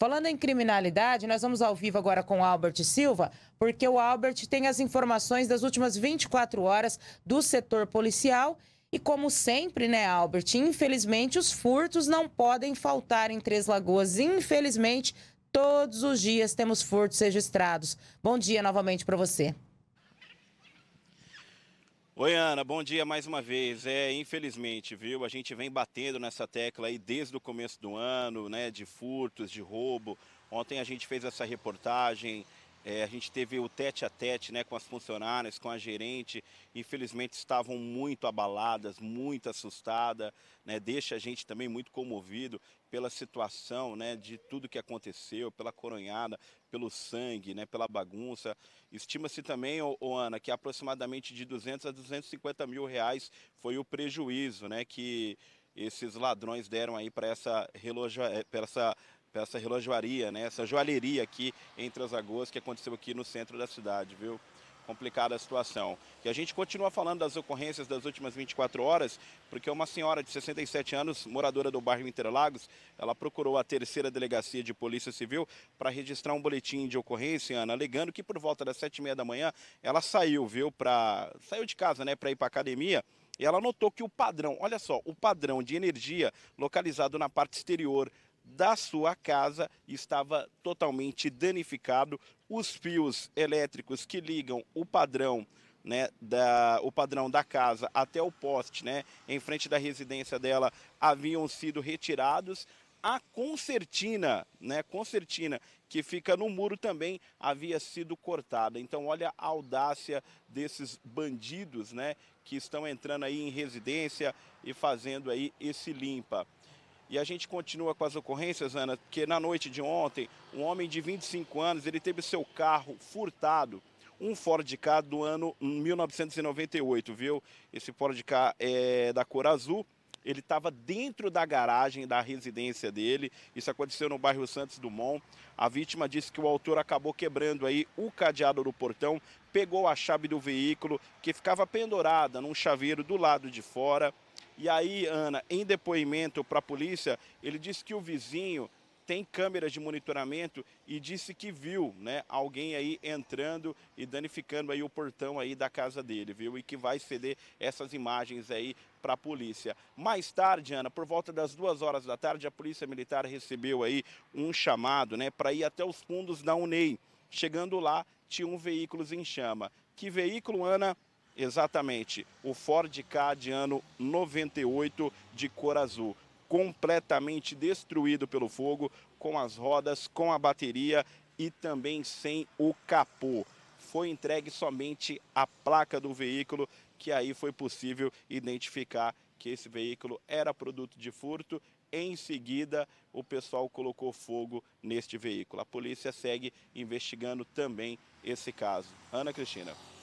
Falando em criminalidade, nós vamos ao vivo agora com o Albert Silva, porque o Albert tem as informações das últimas 24 horas do setor policial. E como sempre, né, Albert? Infelizmente, os furtos não podem faltar em Três Lagoas. Infelizmente, todos os dias temos furtos registrados. Bom dia novamente para você. Oi, Ana, bom dia mais uma vez. É, infelizmente, viu, a gente vem batendo nessa tecla aí desde o começo do ano, né, de furtos, de roubo. Ontem a gente fez essa reportagem é, a gente teve o tete a tete né, com as funcionárias, com a gerente. Infelizmente estavam muito abaladas, muito assustadas. Né, deixa a gente também muito comovido pela situação né, de tudo que aconteceu, pela coronhada, pelo sangue, né, pela bagunça. Estima-se também, ô, ô, Ana, que aproximadamente de 200 a 250 mil reais foi o prejuízo né, que esses ladrões deram aí para essa, é, para essa para essa relojoaria, né? Essa joalheria aqui entre as Transagoas que aconteceu aqui no centro da cidade, viu? complicada a situação. E a gente continua falando das ocorrências das últimas 24 horas, porque uma senhora de 67 anos, moradora do bairro Interlagos, ela procurou a terceira delegacia de polícia civil para registrar um boletim de ocorrência, Ana, alegando que por volta das 7 e meia da manhã ela saiu, viu, para saiu de casa, né, para ir para academia. E ela notou que o padrão, olha só, o padrão de energia localizado na parte exterior da sua casa estava totalmente danificado. Os fios elétricos que ligam o padrão né, da, o padrão da casa até o poste, né, em frente da residência dela, haviam sido retirados. A concertina, né, concertina que fica no muro também havia sido cortada. Então olha a audácia desses bandidos, né, que estão entrando aí em residência e fazendo aí esse limpa. E a gente continua com as ocorrências, Ana, porque na noite de ontem, um homem de 25 anos, ele teve seu carro furtado, um Ford Ka do ano 1998, viu? Esse Ford Ka é da cor azul. Ele estava dentro da garagem da residência dele. Isso aconteceu no bairro Santos Dumont. A vítima disse que o autor acabou quebrando aí o cadeado do portão, pegou a chave do veículo que ficava pendurada num chaveiro do lado de fora. E aí, Ana, em depoimento para a polícia, ele disse que o vizinho tem câmeras de monitoramento e disse que viu, né, alguém aí entrando e danificando aí o portão aí da casa dele, viu? E que vai ceder essas imagens aí para a polícia. Mais tarde, Ana, por volta das duas horas da tarde, a polícia militar recebeu aí um chamado, né, para ir até os fundos da UNEI. Chegando lá, tinha um veículo em chama. Que veículo, Ana? exatamente o Ford K de ano 98 de cor azul, completamente destruído pelo fogo, com as rodas, com a bateria e também sem o capô. Foi entregue somente a placa do veículo, que aí foi possível identificar que esse veículo era produto de furto em seguida, o pessoal colocou fogo neste veículo. A polícia segue investigando também esse caso. Ana Cristina.